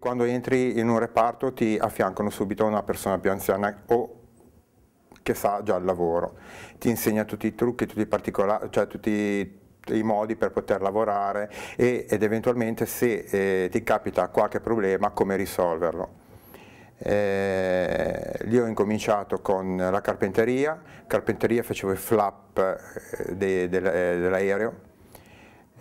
Quando entri in un reparto ti affiancano subito una persona più anziana o che sa già il lavoro, ti insegna tutti i trucchi, tutti i particolari, cioè tutti i modi per poter lavorare e, ed eventualmente se eh, ti capita qualche problema come risolverlo. Eh, lì ho incominciato con la carpenteria, carpenteria facevo i flap eh, de, de, eh, dell'aereo,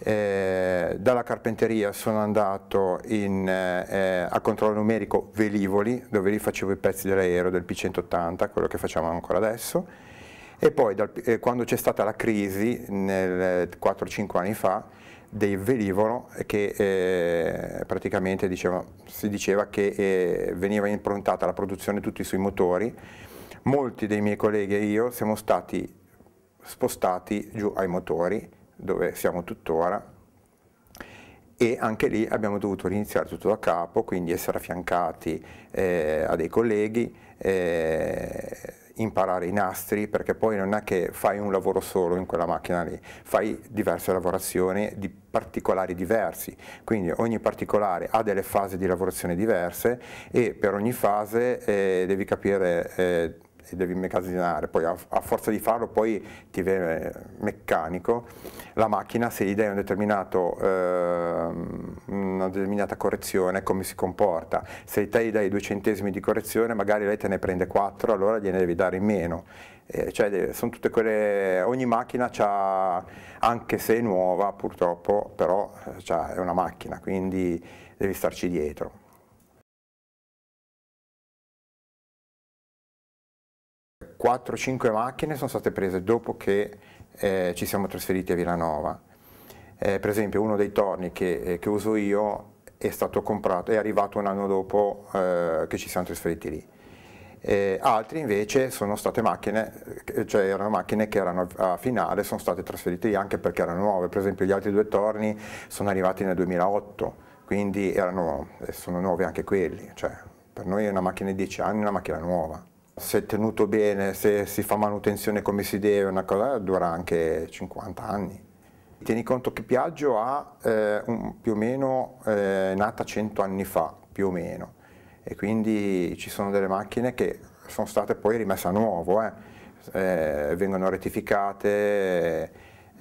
eh, dalla carpenteria sono andato in, eh, eh, a controllo numerico velivoli, dove lì facevo i pezzi dell'aereo del P180, quello che facciamo ancora adesso, e poi dal, eh, quando c'è stata la crisi, 4-5 eh, anni fa, del velivolo che eh, praticamente diceva, si diceva che veniva improntata la produzione tutti sui motori, molti dei miei colleghi e io siamo stati spostati giù ai motori, dove siamo tuttora e anche lì abbiamo dovuto iniziare tutto da capo, quindi essere affiancati eh, a dei colleghi, eh, imparare i nastri, perché poi non è che fai un lavoro solo in quella macchina lì, fai diverse lavorazioni di particolari diversi, quindi ogni particolare ha delle fasi di lavorazione diverse e per ogni fase eh, devi capire eh, ti devi immagazzinare, poi a, a, forza di farlo poi ti viene meccanico, la macchina se gli dai un eh, una determinata correzione come si comporta, se te gli dai due centesimi di correzione magari lei te ne prende quattro, allora gliene devi dare in meno, eh, cioè sono tutte quelle, ogni macchina ha, anche se è nuova purtroppo, però eh, è una macchina, quindi devi starci dietro. 4-5 macchine sono state prese dopo che eh, ci siamo trasferiti a Villanova. Eh, per esempio uno dei torni che, eh, che, uso io è stato comprato, è arrivato un anno dopo eh, che ci siamo trasferiti lì. Eh, altri invece sono state macchine, eh, cioè erano macchine che erano a finale, sono state trasferite lì anche perché erano nuove, per esempio gli altri due torni sono arrivati nel 2008, quindi erano, eh, sono nuovi anche quelli, cioè, per noi una macchina di 10 anni, è una macchina nuova se tenuto bene, se si fa manutenzione come si deve, una cosa dura anche 50 anni. Tieni conto che Piaggio ha eh, un, più o meno eh, nata 100 anni fa, più o meno, e quindi ci sono delle macchine che sono state poi rimesse a nuovo, eh. Eh, vengono rettificate.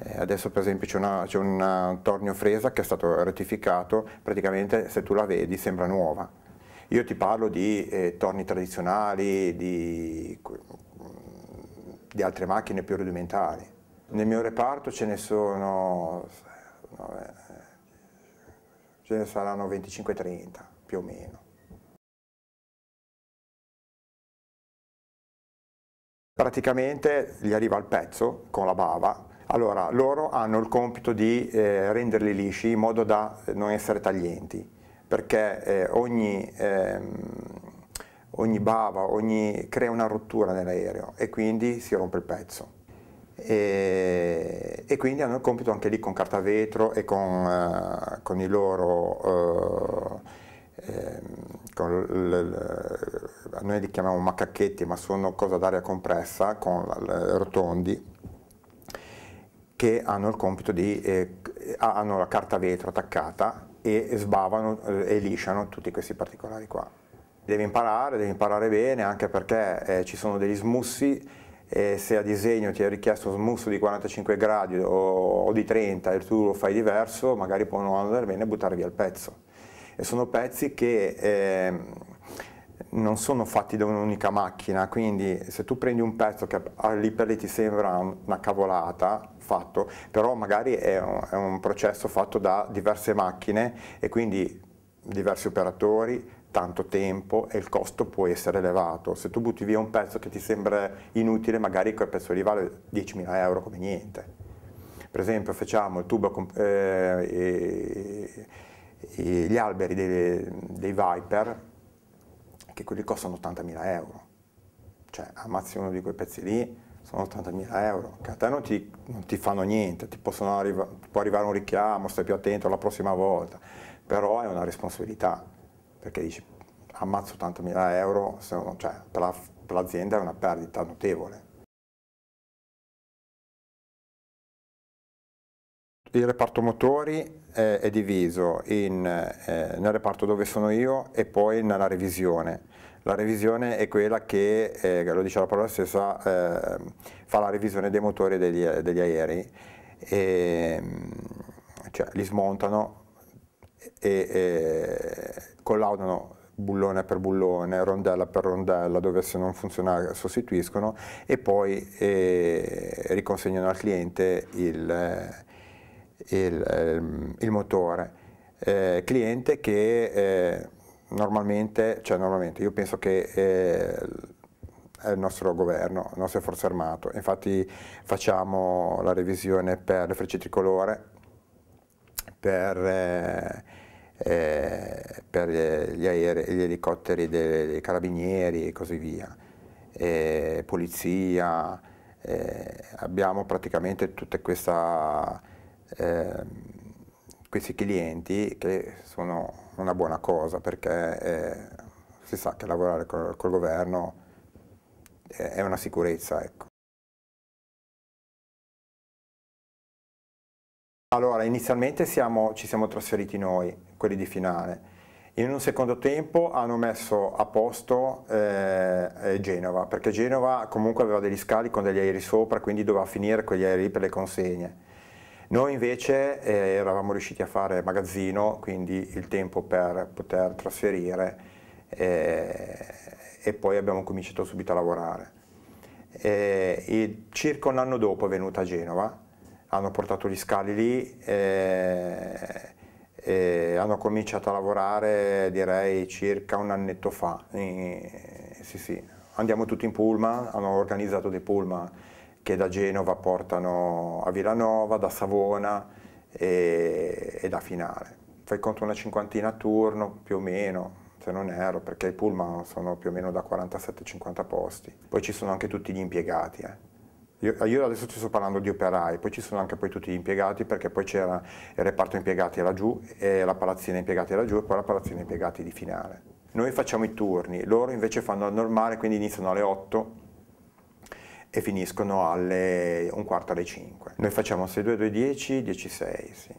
Eh, adesso per esempio c'è, un Tornio Fresa che è stato rettificato, praticamente se tu la vedi sembra nuova. Io ti parlo di eh, torni tradizionali, di, di, altre macchine più rudimentali. Nel mio reparto ce ne sono, no, eh, ce ne saranno 25-30 più o meno. Praticamente gli arriva il pezzo con la bava, allora loro hanno il compito di eh, renderli lisci in modo da eh, non essere taglienti perché eh, ogni, ehm, ogni, bava ogni, crea una rottura nell'aereo e quindi si rompe il pezzo. E, e, quindi hanno il compito anche lì con carta vetro e con, eh, con i loro... Eh, ehm, con l, l, noi li chiamiamo macacchetti ma sono cosa d'aria compressa con l, rotondi che hanno il compito di eh, hanno la carta vetro attaccata e sbavano eh, e lisciano tutti questi particolari qua. Devi imparare, devi imparare bene anche perché eh, ci sono degli smussi e se a disegno ti è richiesto smusso di 45 gradi o, o di 30 e tu lo fai diverso magari può non andare bene e buttare via il pezzo. E sono pezzi che eh, non sono fatti da un'unica macchina, quindi se tu prendi un pezzo che ah, lì per lì ti sembra una cavolata, fatto, però magari è un, è un processo fatto da diverse macchine e quindi diversi operatori, tanto tempo e il costo può essere elevato. Se tu butti via un pezzo che ti sembra inutile, magari quel pezzo lì vale 10.000 euro come niente. Per esempio facciamo il tubo, eh, e, e gli alberi dei, dei Viper, che quelli costano 80.000 euro. Cioè, ammazzi uno di quei pezzi lì, sono 80.000 euro, che a te non ti, non ti fanno niente, ti, arriva, può arrivare un richiamo, stai più attento la prossima volta, però è una responsabilità, perché dici ammazzo 80.000 euro, non, cioè, per, l'azienda è una perdita notevole. il reparto motori eh, è diviso in, eh, nel reparto dove sono io e poi nella revisione. La revisione è quella che, eh, lo dice la parola stessa, eh, fa la revisione dei motori degli, degli aerei, e, mm, cioè li smontano e, e collaudano bullone per bullone, rondella per rondella, dove se non funziona sostituiscono e poi eh, riconsegnano al cliente il eh, il, ehm, il motore eh, cliente che eh, normalmente, cioè normalmente, io penso che eh, è il nostro governo, il nostro forze armato infatti facciamo la revisione per le frecce tricolore, per, eh, eh, per gli aerei, gli elicotteri dei carabinieri e così via, polizia, eh, abbiamo praticamente tutta questa eh, questi clienti che sono una buona cosa perché eh, si sa che lavorare col, col governo è, una sicurezza. Ecco. Allora, inizialmente siamo, ci siamo trasferiti noi, quelli di finale. In un secondo tempo hanno messo a posto eh, eh Genova, perché Genova comunque aveva degli scali con degli aerei sopra, quindi doveva finire quegli aerei per le consegne. Noi invece eh, eravamo riusciti a fare magazzino, quindi il tempo per poter trasferire eh, e poi abbiamo cominciato subito a lavorare. Eh, e, circa un anno dopo è venuta a Genova, hanno portato gli scali lì eh, e hanno cominciato a lavorare direi circa un annetto fa. E, sì, sì. Andiamo tutti in pullman, hanno organizzato dei pullman che da Genova portano a Villanova, da Savona e, e da Finale. Fai conto una cinquantina a turno, più o meno, se non erro, perché i pullman sono più o meno da 47-50 posti. Poi ci sono anche tutti gli impiegati. Eh. Io, adesso ti sto parlando di operai, poi ci sono anche poi tutti gli impiegati, perché poi c'era il reparto impiegati laggiù e la palazzina impiegati laggiù e poi la palazzina impiegati di finale. Noi facciamo i turni, loro invece fanno il normale, quindi iniziano alle 8 e finiscono alle un quarto alle 5. Noi facciamo 6-2-2-10, 10-6, sì.